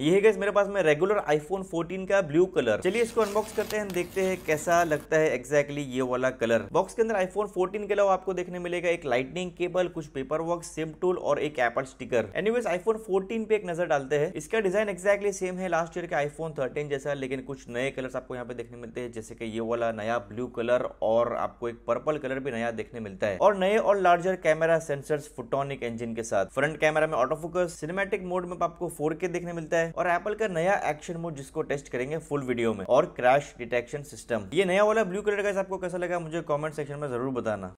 ये है गैस मेरे पास में रेगुलर आईफोन 14 का ब्लू कलर चलिए इसको अनबॉक्स करते हैं देखते हैं कैसा लगता है एक्जैक्टली exactly ये वाला कलर बॉक्स के अंदर आईफोन 14 के अलावा आपको देखने मिलेगा एक लाइटनिंग केबल कुछ पेपर वर्क सिम टूल और एक एपल स्टिकर एनीवेज आईफोन 14 पे एक नजर डालते हैं इसका डिजाइन एक्जैक्टली exactly सेम है लास्ट ईयर के आईफोन थर्टीन जैसा लेकिन कुछ नए कलर आपको यहाँ पे देखने मिलते हैं जैसे कि ये वाला नया ब्लू कलर और आपको एक पर्पल कलर भी नया देखने मिलता है और नए और larger camera sensor photonic engine के साथ फ्रंट कैमरा में ऑटोफोकस सिनेमेटिक मोड में आपको फोर देखने मिलता है है और एप्पल का नया एक्शन मोड जिसको टेस्ट करेंगे फुल वीडियो में और क्रैश डिटेक्शन सिस्टम ये नया वाला ब्लू कलर का आपको कैसा लगा मुझे कॉमेंट सेक्शन में जरूर बताना